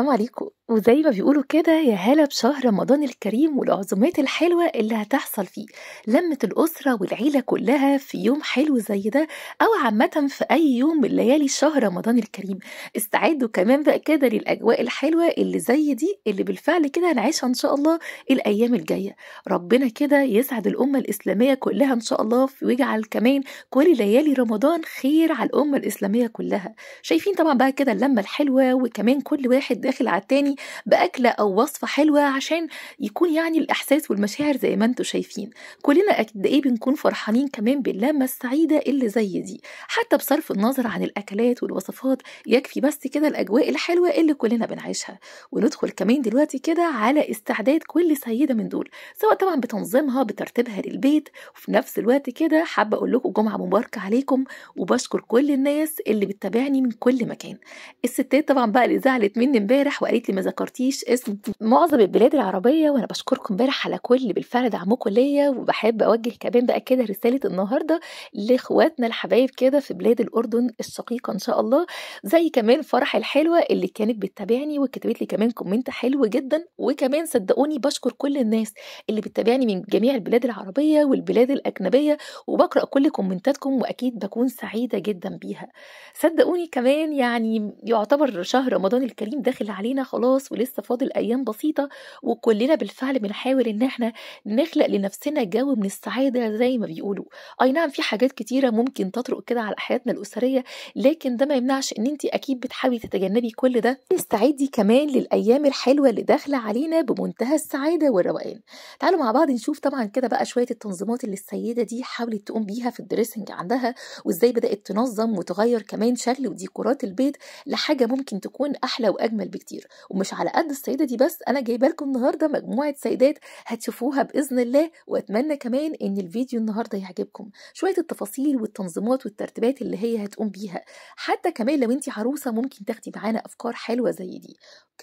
السلام عليكم وزي ما بيقولوا كده يا هلا بشهر رمضان الكريم والعزومات الحلوة اللي هتحصل فيه لمة الأسرة والعيلة كلها في يوم حلو زي ده أو عامة في أي يوم من ليالي شهر رمضان الكريم استعدوا كمان بقى كده للأجواء الحلوة اللي زي دي اللي بالفعل كده هنعيشها إن شاء الله الأيام الجاية ربنا كده يسعد الأمة الإسلامية كلها إن شاء الله ويجعل كمان كل ليالي رمضان خير على الأمة الإسلامية كلها شايفين طبعا بقى كده اللمة الحلوة وكمان كل واحد داخل على التاني باكله او وصفه حلوه عشان يكون يعني الاحساس والمشاعر زي ما انتوا شايفين كلنا قد ايه بنكون فرحانين كمان باللمه السعيده اللي زي دي حتى بصرف النظر عن الاكلات والوصفات يكفي بس كده الاجواء الحلوه اللي كلنا بنعيشها وندخل كمان دلوقتي كده على استعداد كل سيده من دول سواء طبعا بتنظيمها بترتيبها للبيت وفي نفس الوقت كده حابه اقول لكم جمعه مباركه عليكم وبشكر كل الناس اللي بتتابعني من كل مكان الستات طبعا بقى اللي زعلت مني امبارح امبارح وقالت لي ما ذكرتيش اسم معظم البلاد العربيه وانا بشكركم امبارح على كل بالفعل دعمكم ليا وبحب اوجه كمان بقى كده رساله النهارده لاخواتنا الحبايب كده في بلاد الاردن الشقيقه ان شاء الله زي كمان فرح الحلوه اللي كانت بتتابعني وكتبت لي كمان كومنت حلو جدا وكمان صدقوني بشكر كل الناس اللي بتتابعني من جميع البلاد العربيه والبلاد الاجنبيه وبقرا كل كومنتاتكم واكيد بكون سعيده جدا بيها صدقوني كمان يعني يعتبر شهر رمضان الكريم داخل داخل علينا خلاص ولسه فاضل أيام بسيطة وكلنا بالفعل بنحاول إن احنا نخلق لنفسنا جو من السعادة زي ما بيقولوا أي نعم في حاجات كتيرة ممكن تطرق كده على حياتنا الأسرية لكن ده ما يمنعش إن أنت أكيد بتحاولي تتجنبي كل ده استعدي كمان للأيام الحلوة اللي داخلة علينا بمنتهى السعادة والروقان تعالوا مع بعض نشوف طبعا كده بقى شوية التنظيمات اللي السيدة دي حاولت تقوم بيها في الدريسنج عندها وإزاي بدأت تنظم وتغير كمان شكل وديكورات البيت لحاجة ممكن تكون أحلى وأجمل بكتير ومش على قد السيده دي بس انا جايبه لكم النهارده مجموعه سيدات هتشوفوها باذن الله واتمنى كمان ان الفيديو النهارده يعجبكم شويه التفاصيل والتنظيمات والترتيبات اللي هي هتقوم بيها حتى كمان لو انت عروسه ممكن تاخدي معانا افكار حلوه زي دي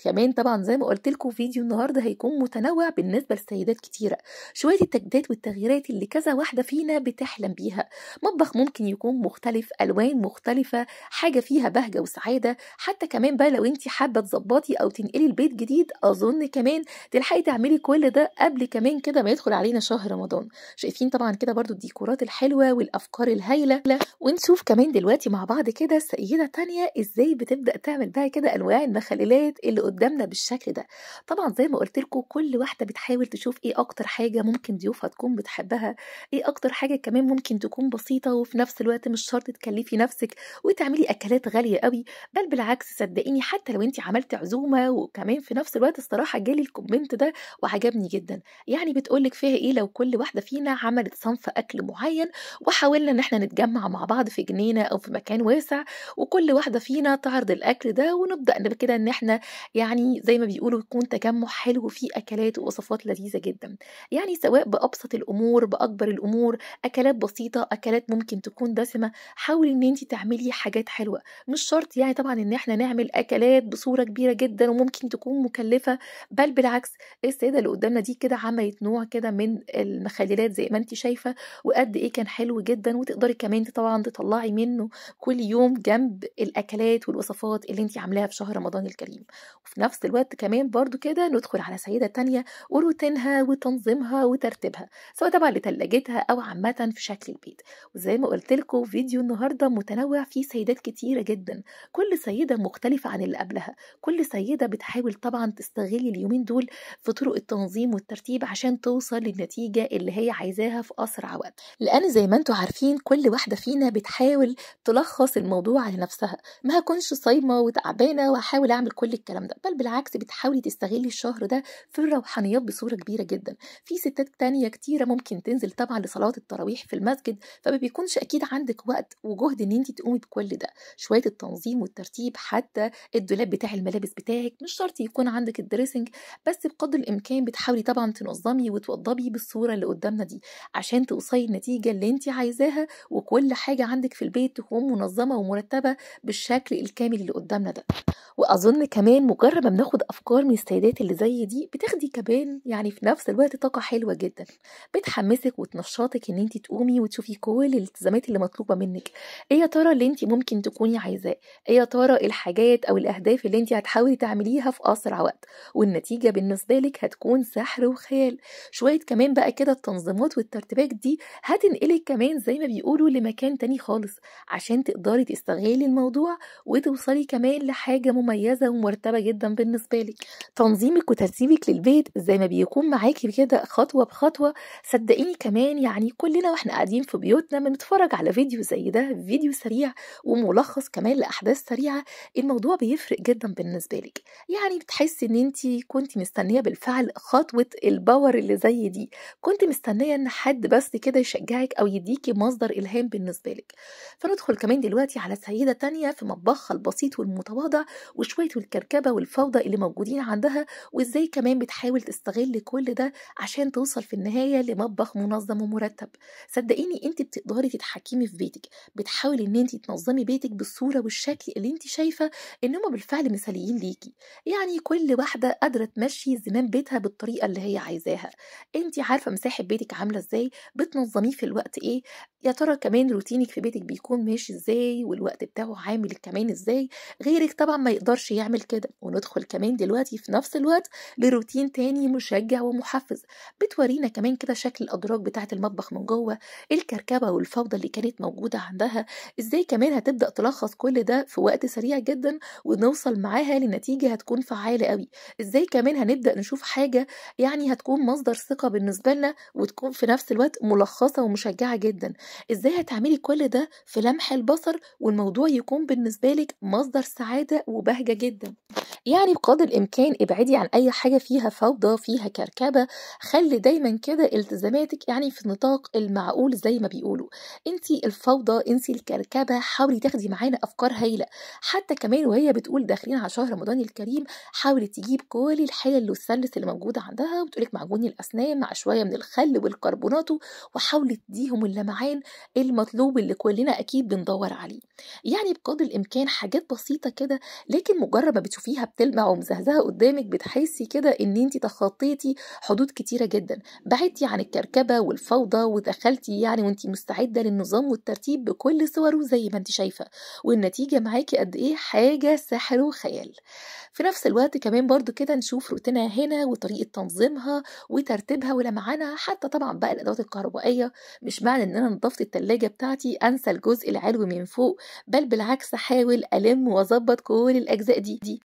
كمان طبعا زي ما قلت لكم فيديو النهارده هيكون متنوع بالنسبه لسيدات كتيره شويه التجديدات والتغييرات اللي كذا واحده فينا بتحلم بيها مطبخ ممكن يكون مختلف الوان مختلفه حاجه فيها بهجه وسعاده حتى كمان بقى لو انت حابه تظبطي او تنقلي البيت جديد اظن كمان تلحقي تعملي كل ده قبل كمان كده ما يدخل علينا شهر رمضان شايفين طبعا كده برضو الديكورات الحلوه والافكار الهايله ونشوف كمان دلوقتي مع بعض كده سيده تانية ازاي بتبدا تعمل بقى كده انواع المخللات اللي قدامنا بالشكل ده طبعا زي ما قلت لكم كل واحده بتحاول تشوف ايه اكتر حاجه ممكن ضيوفها تكون بتحبها ايه اكتر حاجه كمان ممكن تكون بسيطه وفي نفس الوقت مش شرط تكلفي نفسك وتعملي اكلات غاليه قوي بل بالعكس صدقيني حتى لو انت عملت عملت عزومه وكمان في نفس الوقت الصراحه جالي الكومنت ده وعجبني جدا يعني بتقولك فيها ايه لو كل واحده فينا عملت صنف اكل معين وحاولنا ان احنا نتجمع مع بعض في جنينه او في مكان واسع وكل واحده فينا تعرض الاكل ده ونبدا كده ان احنا يعني زي ما بيقولوا يكون تجمع حلو فيه اكلات ووصفات لذيذه جدا يعني سواء بابسط الامور باكبر الامور اكلات بسيطه اكلات ممكن تكون دسمه حاولي ان انت تعملي حاجات حلوه مش شرط يعني طبعا ان احنا نعمل اكلات بصوره كبيره كبيره جدا وممكن تكون مكلفه بل بالعكس السيده اللي قدامنا دي كده عملت نوع كده من المخللات زي ما انت شايفه وقد ايه كان حلو جدا وتقدري كمان طبعا تطلعي منه كل يوم جنب الاكلات والوصفات اللي انت عاملاها في شهر رمضان الكريم وفي نفس الوقت كمان برضو كده ندخل على سيده تانية وروتينها وتنظيمها وترتيبها سواء طبعا لتلاجتها او عامه في شكل البيت وزي ما قلت لكم فيديو النهارده متنوع فيه سيدات كتيره جدا كل سيده مختلفه عن اللي قبلها كل سيدة بتحاول طبعا تستغل اليومين دول في طرق التنظيم والترتيب عشان توصل للنتيجة اللي هي عايزاها في أسرع وقت لأن زي ما انتوا عارفين كل واحدة فينا بتحاول تلخص الموضوع لنفسها ما هكونش صايمة وتعبانة وأحاول أعمل كل الكلام ده بل بالعكس بتحاولي تستغلي الشهر ده في الروحانيات بصورة كبيرة جدا في ستات تانية كتيرة ممكن تنزل طبعا لصلاة التراويح في المسجد فما بيكونش أكيد عندك وقت وجهد إن انت تقومي بكل ده شوية التنظيم والترتيب حتى الدولاب بتاع الملابس الملابس بتاعك مش شرط يكون عندك الدريسنج بس بقدر الامكان بتحاولي طبعا تنظمي وتوضبي بالصوره اللي قدامنا دي عشان توصلي النتيجه اللي انت عايزاها وكل حاجه عندك في البيت تكون منظمه ومرتبه بالشكل الكامل اللي قدامنا ده واظن كمان مجرد ما بناخد افكار من السيدات اللي زي دي بتاخدي كمان يعني في نفس الوقت طاقه حلوه جدا بتحمسك وتنشطك ان انت تقومي وتشوفي كل الالتزامات اللي مطلوبه منك ايه يا ترى اللي انت ممكن تكوني عايزاه ايه يا ترى الحاجات او الاهداف اللي انت هتحاولي تعمليها في أسرع وقت والنتيجة بالنسبة لك هتكون سحر وخيال شوية كمان بقى كده التنظيمات والترتيبات دي هتنقلك كمان زي ما بيقولوا لمكان تاني خالص عشان تقدري تستغلي الموضوع وتوصلي كمان لحاجة مميزة ومرتبة جدا بالنسبة لك تنظيمك وترتيبك للبيت زي ما بيكون معاكي كده خطوة بخطوة صدقيني كمان يعني كلنا واحنا قاعدين في بيوتنا بنتفرج على فيديو زي ده فيديو سريع وملخص كمان لأحداث سريعة الموضوع بيفرق جدا بالنسبة بالنسبة لك يعني بتحسي ان انت كنت مستنية بالفعل خطوة الباور اللي زي دي كنت مستنية ان حد بس كده يشجعك او يديكي مصدر الهام بالنسبة لك فندخل كمان دلوقتي على سيدة تانية في مطبخها البسيط والمتواضع وشوية الكركبة والفوضى اللي موجودين عندها وازاي كمان بتحاول تستغل كل ده عشان توصل في النهاية لمطبخ منظم ومرتب صدقيني انت بتقدري تتحكمي في بيتك بتحاولي ان انت تنظمي بيتك بالصورة والشكل اللي انت شايفة ان هما بالفعل مثاليين مثاليين ليكي يعني كل واحدة قادرة تمشي زمام بيتها بالطريقة اللي هي عايزاها انت عارفة مساحة بيتك عاملة ازاي بتنظميه في الوقت ايه يا ترى كمان روتينك في بيتك بيكون ماشي ازاي والوقت بتاعه عامل كمان ازاي غيرك طبعا ما يقدرش يعمل كده وندخل كمان دلوقتي في نفس الوقت لروتين تاني مشجع ومحفز بتورينا كمان كده شكل الادراج بتاعة المطبخ من جوه الكركبة والفوضى اللي كانت موجودة عندها ازاي كمان هتبدأ تلخص كل ده في وقت سريع جدا ونوصل معاها معاها لنتيجة هتكون فعالة قوي ازاي كمان هنبدأ نشوف حاجة يعني هتكون مصدر ثقة بالنسبة لنا وتكون في نفس الوقت ملخصة ومشجعة جدا ازاي هتعملي كل ده في لمح البصر والموضوع يكون بالنسبة لك مصدر سعادة وبهجة جدا يعني بقدر الامكان ابعدي عن اي حاجه فيها فوضى فيها كركبه خلي دايما كده التزاماتك يعني في نطاق المعقول زي ما بيقولوا انتي الفوضى انسي الكركبه حاولي تاخدي معانا افكار هايله حتى كمان وهي بتقول داخلين على شهر رمضان الكريم حاولت تجيب كل الحلل والسلس اللي موجوده عندها وتقولك معجون الاسنان مع شويه من الخل والكربوناتو وحاولت تديهم اللمعان المطلوب اللي كلنا اكيد بندور عليه يعني بقدر الامكان حاجات بسيطه كده لكن مجرد ما بتشوفيها بتلمع ومزهزهه قدامك بتحسي كده ان انت تخطيتي حدود كتيره جدا بعدتي عن الكركبه والفوضى ودخلتي يعني وانت مستعده للنظام والترتيب بكل صوره زي ما انت شايفه والنتيجه معاكي قد ايه حاجه سحر وخيال الأعمال في نفس الوقت كمان برضو كده نشوف روتينها هنا وطريقة تنظيمها وترتيبها ولمعانها حتى طبعا بقى الأدوات الكهربائية مش معنى إن أنا نظفت التلاجة بتاعتي أنسى الجزء العلوي من فوق بل بالعكس أحاول ألم وأظبط كل الأجزاء دي دي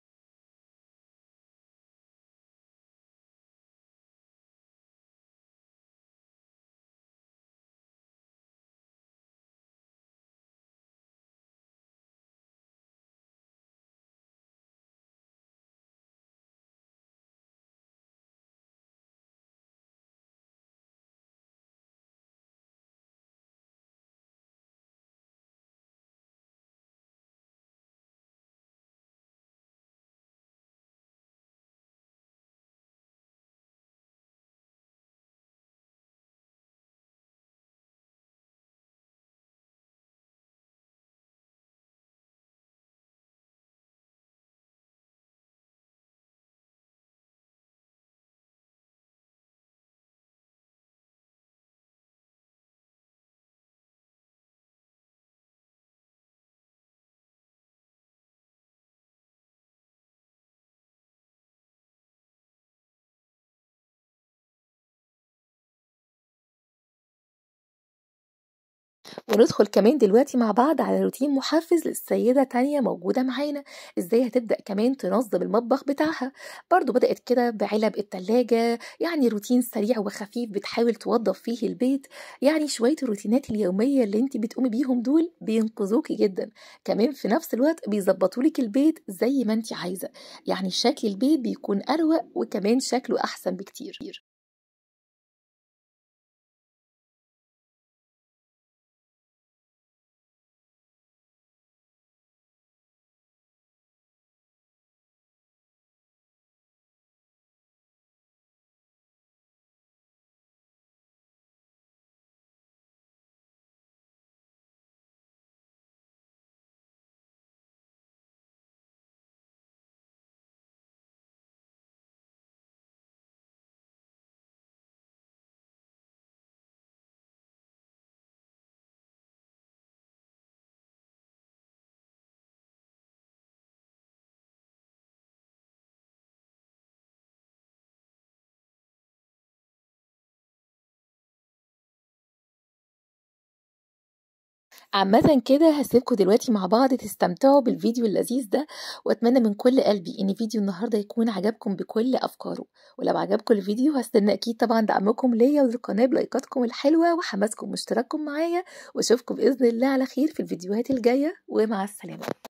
وندخل كمان دلوقتي مع بعض على روتين محفز للسيدة تانية موجودة معانا ازاي هتبدأ كمان تنظم المطبخ بتاعها برضو بدأت كده بعلب التلاجة يعني روتين سريع وخفيف بتحاول توظف فيه البيت يعني شوية الروتينات اليومية اللي انت بتقومي بيهم دول بينقذوكي جدا كمان في نفس الوقت بيظبطولك البيت زي ما انت عايزة يعني شكل البيت بيكون أروق وكمان شكله أحسن بكتير عامة كده هسيبكم دلوقتي مع بعض تستمتعوا بالفيديو اللذيذ ده واتمنى من كل قلبي ان فيديو النهارده يكون عجبكم بكل افكاره ولو عجبكم الفيديو هستنى اكيد طبعا دعمكم ليا وللقناه بلايكاتكم الحلوه وحماسكم واشتراككم معايا واشوفكم باذن الله على خير في الفيديوهات الجايه ومع السلامه